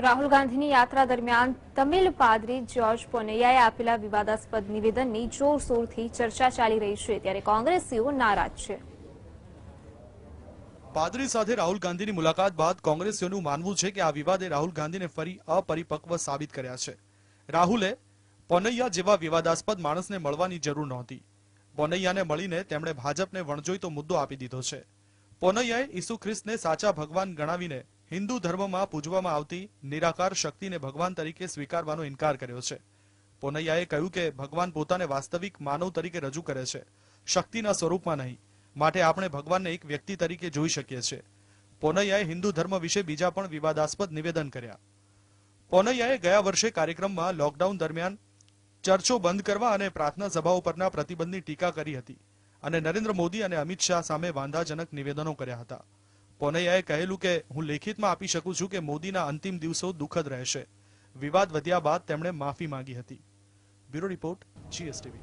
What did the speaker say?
રાહુલ ગાંધીની યાત્રા દરમિયાન તમિલ પાદરી જ્યોર્જ પોનૈયાએ આપેલા વિવાદાસ્પદ નિવેદનની જોરશોરથી ચર્ચા ચાલી રહી છે ત્યારે કોંગ્રેસીઓ નારાજ છે પાદરી સાથે રાહુલ ગાંધીની મુલાકાત બાદ કોંગ્રેસીઓનું માનવું છે કે આ વિવાદે રાહુલ ગાંધીને ફરી અપરિપક્વ સાબિત કર્યા છે રાહુલે પોનૈયા જેવા વિવાદાસ્પદ માણસને મળવાની જરૂર નહોતી પોનૈયાને મળીને તેમણે ભાજપને વણજોઈતો મુદ્દો આપી દીધો છે પોનૈયાએ ઈસુ ખ્રિસ્તને સાચા ભગવાન ગણાવીને હિન્દુ ધર્મમાં પૂજવામાં આવતી નિરાકાર શક્તિને ભગવાન તરીકે સ્વીકારવાનો ઇનકાર કર્યો છે પોનૈયાએ કહ્યું કે ભગવાન પોતાને વાસ્તવિક માનવ તરીકે રજૂ કરે છે શક્તિના સ્વરૂપમાં નહીં માટે આપણે ભગવાનને એક વ્યક્તિ તરીકે જોઈ શકીએ છીએ પોનૈયાએ હિન્દુ ધર્મ વિશે બીજા પણ વિવાદાસ્પદ નિવેદન કર્યા પોનૈયાએ ગયા વર્ષે કાર્યક્રમમાં લોકડાઉન દરમિયાન ચર્ચો બંધ કરવા અને પ્રાર્થના સભાઓ પરના પ્રતિબંધની ટીકા કરી હતી અને નરેન્દ્ર મોદી અને અમિત શાહ સામે વાંધાજનક નિવેદનો કર્યા હતા કોનૈયાએ કહેલું કે હું લેખિતમાં આપી શકું છું કે મોદીના અંતિમ દિવસો દુઃખદ રહેશે વિવાદ વધ્યા બાદ તેમણે માફી માંગી હતી બ્યુરો રિપોર્ટ જીએસટીવી